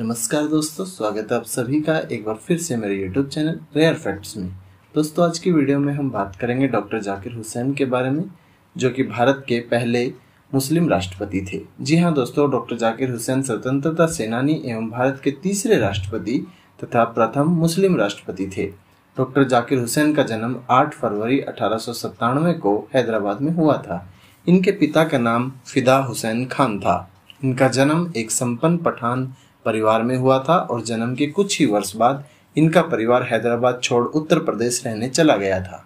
नमस्कार दोस्तों स्वागत है आप सभी का एक बार फिर से मेरे यूट्यूब चैनल रेयर फैक्ट्स में दोस्तों आज की वीडियो में हम बात करेंगे डॉक्टर जाकिर हुसैन के बारे में जो कि भारत के पहले मुस्लिम राष्ट्रपति थे जी हाँ दोस्तों डॉक्टर जाकिर हुसैन स्वतंत्रता सेनानी एवं भारत के तीसरे राष्ट्रपति तथा प्रथम मुस्लिम राष्ट्रपति थे डॉक्टर जाकिर हुसैन का जन्म 8 फरवरी अठारह को हैदराबाद में हुआ था इनके पिता का नाम फिदा हुसैन खान था इनका जन्म एक संपन्न पठान परिवार में हुआ था और जन्म के कुछ ही वर्ष बाद इनका परिवार हैदराबाद छोड़ उत्तर प्रदेश रहने चला गया था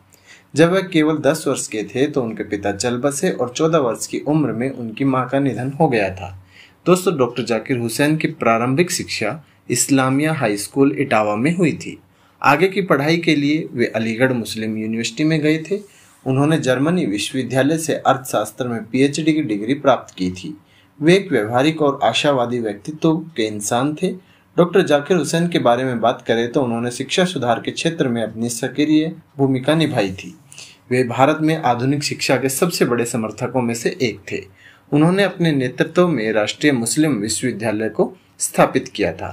जब वह केवल दस वर्ष के थे तो उनके पिता चल बसे और चौदह वर्ष की उम्र में उनकी माँ का निधन हो गया था दोस्तों डॉक्टर जाकिर हुसैन की प्रारंभिक शिक्षा इस्लामिया हाई स्कूल इटावा में हुई थी आगे की पढ़ाई के लिए वे अलीगढ़ मुस्लिम यूनिवर्सिटी में गए थे उन्होंने जर्मनी विश्वविद्यालय से अर्थशास्त्र में पीएचडी की डिग्री प्राप्त की थी वे एक व्यवहारिक और आशावादी व्यक्तित्व के इंसान थे डॉक्टर जाकिर हुसैन के बारे में बात करें तो उन्होंने शिक्षा सुधार के क्षेत्र में अपनी सक्रिय भूमिका निभाई थी वे भारत में आधुनिक शिक्षा के सबसे बड़े समर्थकों में से एक थे उन्होंने अपने नेतृत्व में राष्ट्रीय मुस्लिम विश्वविद्यालय को स्थापित किया था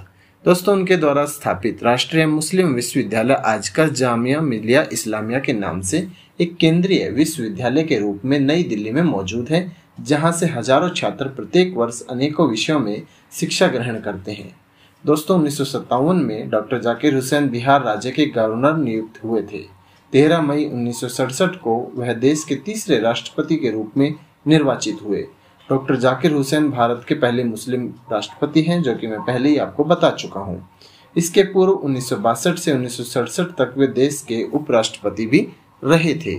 दोस्तों उनके द्वारा स्थापित राष्ट्रीय मुस्लिम विश्वविद्यालय आज का जामिया मिलिया इस्लामिया के नाम से एक केंद्रीय विश्वविद्यालय के रूप में नई दिल्ली में मौजूद है जहाँ से हजारों छात्र प्रत्येक वर्ष अनेकों विषयों में शिक्षा ग्रहण करते हैं दोस्तों उन्नीस में डॉक्टर जाकिर हुसैन बिहार राज्य के गवर्नर नियुक्त हुए थे तेरह मई उन्नीस को वह देश के तीसरे राष्ट्रपति के रूप में निर्वाचित हुए डॉक्टर जाकिर हुसैन भारत के पहले मुस्लिम राष्ट्रपति हैं जो कि मैं पहले ही आपको बता चुका हूँ इसके पूर्व उन्नीस से उन्नीस तक वे देश के उपराष्ट्रपति भी रहे थे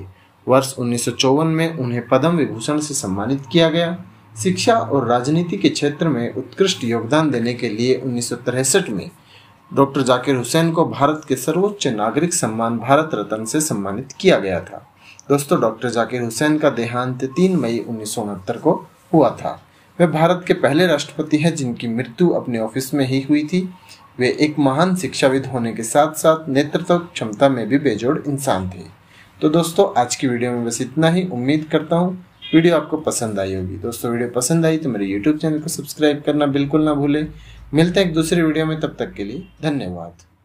वर्ष उन्नीस में उन्हें पद्म विभूषण से सम्मानित किया गया शिक्षा और राजनीति के क्षेत्र में उत्कृष्ट योगदान देने के लिए उन्नीस में डॉक्टर जाकिर हुसैन को भारत के सर्वोच्च नागरिक सम्मान भारत रत्न से सम्मानित किया गया था दोस्तों डॉक्टर जाकिर हुसैन का देहांत 3 मई उन्नीस को हुआ था वे भारत के पहले राष्ट्रपति हैं जिनकी मृत्यु अपने ऑफिस में ही हुई थी वे एक महान शिक्षाविद होने के साथ साथ नेतृत्व क्षमता में भी बेजोड़ इंसान थे तो दोस्तों आज की वीडियो में बस इतना ही उम्मीद करता हूँ वीडियो आपको पसंद आई होगी दोस्तों वीडियो पसंद आई तो मेरे यूट्यूब चैनल को सब्सक्राइब करना बिल्कुल ना भूलें मिलते हैं एक दूसरे वीडियो में तब तक के लिए धन्यवाद